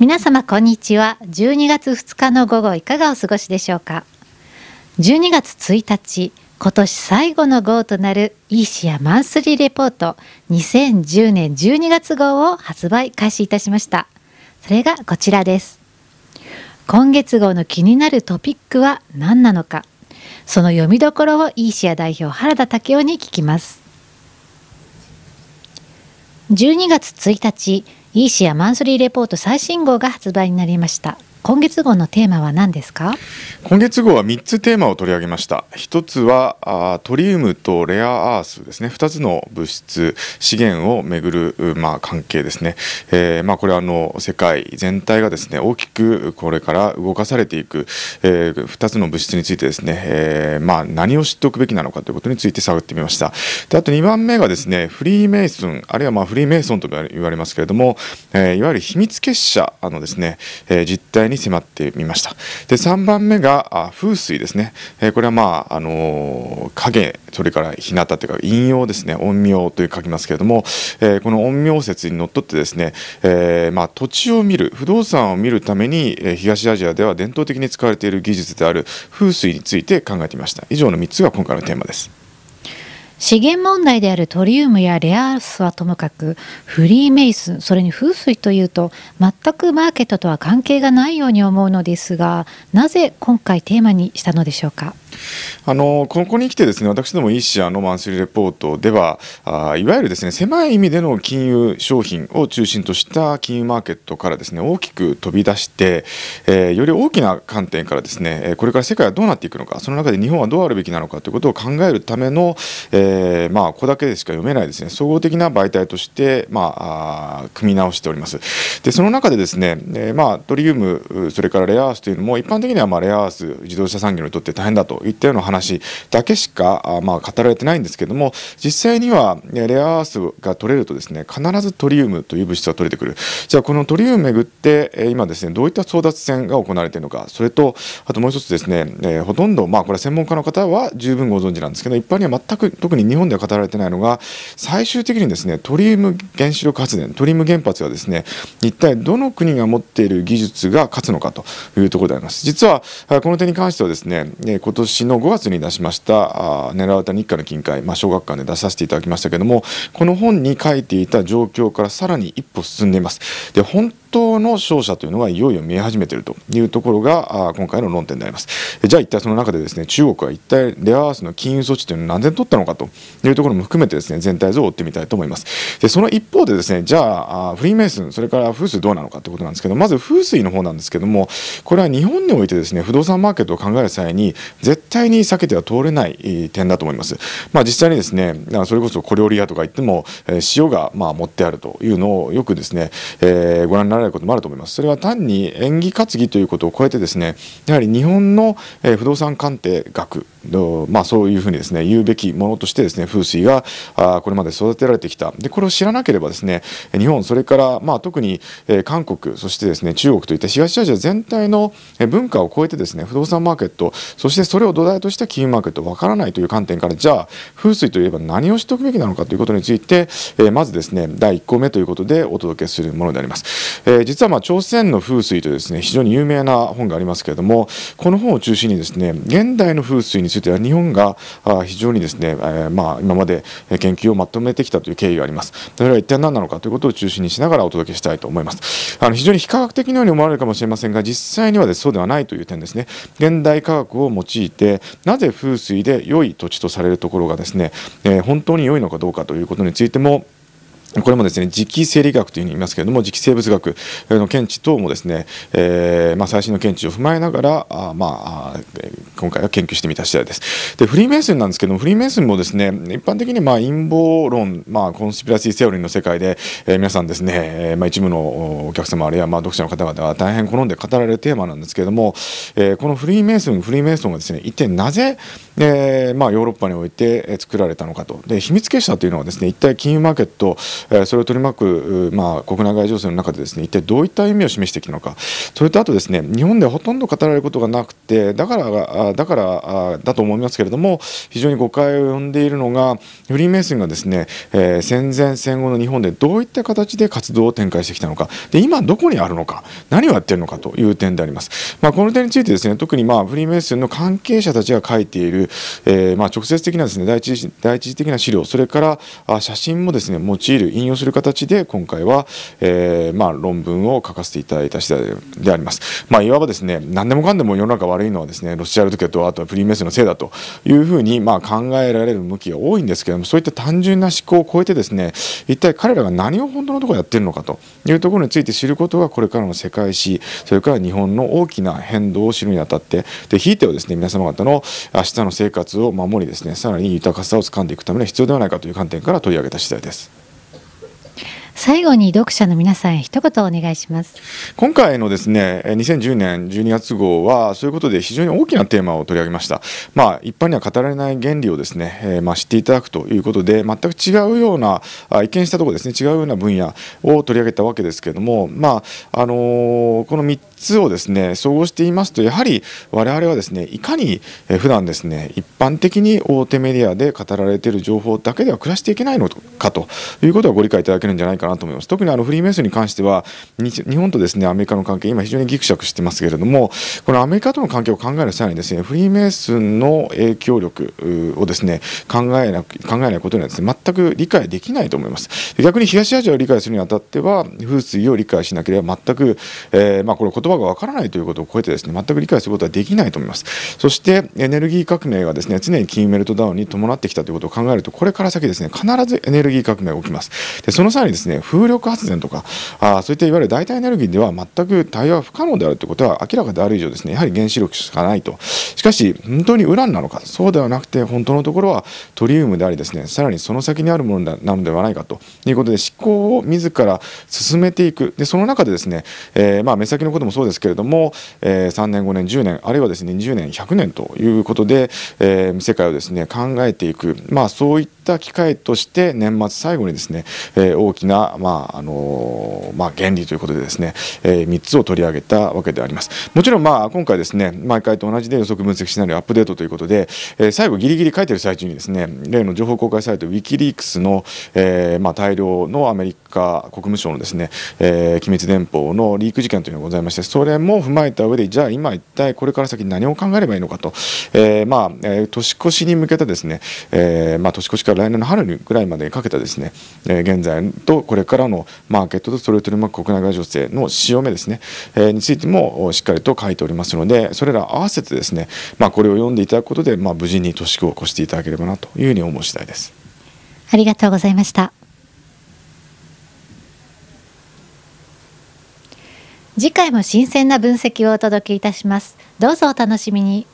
皆様こんにちは12月2日の午後いかがお過ごしでしょうか12月1日今年最後の号となるイーシアマンスリーレポート2010年12月号を発売開始いたしましたそれがこちらです今月号の気になるトピックは何なのかその読みどころをイーシア代表原田武雄に聞きます12月1日イーシアマンスリーレポート最新号が発売になりました今月号のテーマは何ですか今月号は3つテーマを取り上げました1つはトリウムとレアアースですね2つの物質資源をめぐる、まあ、関係ですね、えー、まあ、これはあの世界全体がですね大きくこれから動かされていく、えー、2つの物質についてですね、えー、まあ、何を知っておくべきなのかということについて探ってみましたであと2番目がですねフリーメイソンあるいはまフリーメイソンと言われますけれども、えいわゆる秘密結社のですね、え実態に迫ってみましたで3番目が風水ですね、えー、これはまあ、あのー、影それから日向というか陰陽ですね陰陽という書きますけれども、えー、この陰陽説にのっとってですね、えー、まあ、土地を見る不動産を見るために、え東アジアでは伝統的に使われている技術である風水について考えてみました以上の3つが今回のテーマです資源問題であるトリウムやレアアースはともかくフリーメイスそれに風水というと全くマーケットとは関係がないように思うのですがなぜ今回テーマにしたのでしょうかあのここに来てですね私ども e 社のマンスリーレポートではあいわゆるですね狭い意味での金融商品を中心とした金融マーケットからですね大きく飛び出して、えー、より大きな観点からですねこれから世界はどうなっていくのかその中で日本はどうあるべきなのかということを考えるための、えー、まあここだけでしか読めないですね総合的な媒体としてまあ組み直しておりますでその中でですね、えー、まあトリウムそれからレアアースというのも一般的にはまあレアアース自動車産業にとって大変だとといったような話だけしか、まあ、語られてないんですけども実際にはレアアースが取れるとですね必ずトリウムという物質が取れてくるじゃあこのトリウムをめぐって今ですねどういった争奪戦が行われているのかそれとあともう一つですね、えほとんどまあこれは専門家の方は十分ご存知なんですけど一般には全く特に日本では語られてないのが最終的にですねトリウム原子力発電トリウム原発はですね一体どの国が持っている技術が勝つのかというところであります実はこの点に関してはですね今年年の5月に出しました「狙われた日課の金塊」まあ、小学館で出させていただきましたけどもこの本に書いていた状況からさらに一歩進んでいます。で本党の勝者というのはいよいよ見え始めているというところが今回の論点でありますじゃあ一体その中でですね中国は一体レアアースの金融措置というのを何で取ったのかというところも含めてですね全体像を追ってみたいと思いますでその一方でですねじゃあフリーメイスンそれから風水どうなのかということなんですけどまず風水の方なんですけどもこれは日本においてですね不動産マーケットを考える際に絶対に避けては通れない点だと思いますまあ実際にですねそれこそ小料理屋とか言っても塩がまあ持ってあるというのをよくですね、えー、ご覧になられることもあると思います。それは単に演技担ぎということを超えてですねやはり日本の不動産鑑定額、の、まあ、そういうふうにですね言うべきものとしてですね風水がこれまで育てられてきたでこれを知らなければですね日本それから、まあ、特に韓国そしてですね中国といった東アジア全体の文化を超えてですね不動産マーケットそしてそれを土台とした金融マーケットわからないという観点からじゃあ風水といえば何を知っておくべきなのかということについてまずですね第1項目ということでお届けするものであります。え実はま朝鮮の風水とですね非常に有名な本がありますけれどもこの本を中心にですね現代の風水については日本が非常にですね、えま今まで研究をまとめてきたという経緯がありますそれは一体何なのかということを中心にしながらお届けしたいと思いますあの非常に非科学的なように思われるかもしれませんが実際にはでそうではないという点ですね現代科学を用いてなぜ風水で良い土地とされるところがですね、え本当に良いのかどうかということについてもこれもですね磁気生理学というふうに言いますけれども磁気生物学の検知等もですね、えーまあ、最新の検知を踏まえながらあ、まあ、今回は研究してみた次第です。でフリーメイソンなんですけどもフリーメイソンもですね一般的にまあ陰謀論、まあ、コンスピラシーセオリーの世界で、えー、皆さんですね、えまあ、一部のお客様あるいはまあ読者の方々は大変好んで語られるテーマなんですけれども、えー、このフリーメイソンフリーメイソンがですね一体なぜ、えーまあ、ヨーロッパにおいて作られたのかとで秘密結社というのはですね一体金融マーケット、えそれを取り巻く、まあ、国内外情勢の中でですね一体どういった意味を示してきたのかそれとあとですね日本ではほとんど語られることがなくてだからだからあだと思いますけれども非常に誤解を呼んでいるのがフリーメイソンがですね、えー、戦前戦後の日本でどういった形で活動を展開してきたのかで今どこにあるのか何をやってるのかという点であります、まあ、この点についてですね特にまあフリーメイソンの関係者たちが書いている、えー、まあ直接的なですね第一次第一次的な資料それから写真もですね用いる引用する形で今回は、えー、まあ論文を書かせていただいた次第であります、まあ、いわばですね何でもかんでも世の中悪いのはですねロシアけとあとはプリンメスのせいだというふうにま考えられる向きが多いんですけどもそういった単純な思考を超えてですね一体彼らが何を本当のところやってるのかというところについて知ることがこれからの世界史それから日本の大きな変動を知るにあたってでひいてはですね皆様方の明日の生活を守りですねさらに豊かさをつかんでいくためには必要ではないかという観点から取り上げた次第です。最後に読者の皆さんへ一言お願いします今回のですね2010年12月号はそういうことで非常に大きなテーマを取り上げましたまあ一般には語られない原理をですね、えまあ、知っていただくということで全く違うようなあ意見したところですね違うような分野を取り上げたわけですけれどもまああのー、この3つをですね総合していますとやはり我々はですねいかに普段ですね一般的に大手メディアで語られている情報だけでは暮らしていけないのかということはご理解いただけるんじゃないかなと思います特にあのフリーメイソンに関しては日本とですねアメリカの関係今非常にぎくしゃくしてますけれどもこのアメリカとの関係を考える際にですねフリーメイソンの影響力をですね考えな考えないことにはですね全く理解できないと思います逆に東アジアを理解するにあたっては風水を理解しなければ全く、えー、まあこれ言葉葉がわからないということを超えてですね全く理解することはできないと思いますそしてエネルギー革命がですね常に金メルトダウンに伴ってきたということを考えるとこれから先ですね必ずエネルギー革命が起きますでその際にですね風力発電とかあそういったいわゆる代替エネルギーでは全く対話は不可能であるということは明らかである以上ですねやはり原子力しかないとしかし本当にウランなのかそうではなくて本当のところはトリウムでありですねさらにその先にあるものなのではないかということで執行を自ら進めていくでその中でですね、えー、まあ目先のこともそうそうですけれども、え3年5年10年あるいはですね20年100年ということで、え世界をですね考えていくまあそういったした機会として年末最後にですね、えー、大きな、まああのまあ、原理ということでですね、えー、3つを取り上げたわけであります。もちろん、まあ、今回ですね毎回と同じで予測分析シナリオアップデートということで、えー、最後ギリギリ書いてる最中にですね例の情報公開サイトウィキリークスの、えーまあ、大量のアメリカ国務省のですね、えー、機密電報のリーク事件というのがございましてそれも踏まえた上でじゃあ今一体これから先何を考えればいいのかと、えーまあえー、年越しに向けたですね、えーまあ、年越しから来年の春ぐらいまでにかけたですね、え現在とこれからのマーケットとそれを取り巻く国内外情勢の潮目ですね、えについてもしっかりと書いておりますのでそれら合わせてですね、まあ、これを読んでいただくことで、まあ、無事に年を越していただければなというふうに思う次第です。ありがとうございました。次回も新鮮な分析をお届けいたします。どうぞお楽しみに。